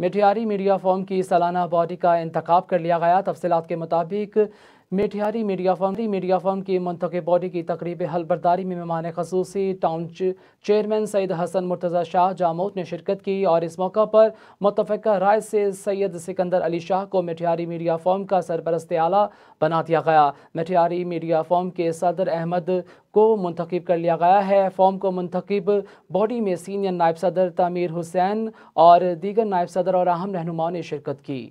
मिठियारी media form की सालाना body का इंतखब कर लिया गया तफसलत के मुताबिक Matiari media firm media form की मनतके बॉडी की तकरीब हलबरदारी में मेहमान खसूसी टाउन चेयरमैन सैद हसन मुर्तज़ा शाह जामोत ने शिरकत की और इस मौका पर मुतफ़ा राय से सैयद सिकंदर अली शाह को मेठियारी मीडिया फॉर्म का सरपरस्त आला बना दिया गया मेठियारी मीडिया फॉर्म के सदर अहमद को मंतखब कर लिया गया है फॉर्म को मंतखब बॉडी में सीनियर नायब सदर तमीर हुसैन और दीगर नायब सदर और अहम रहनुमाओं ने शिरकत की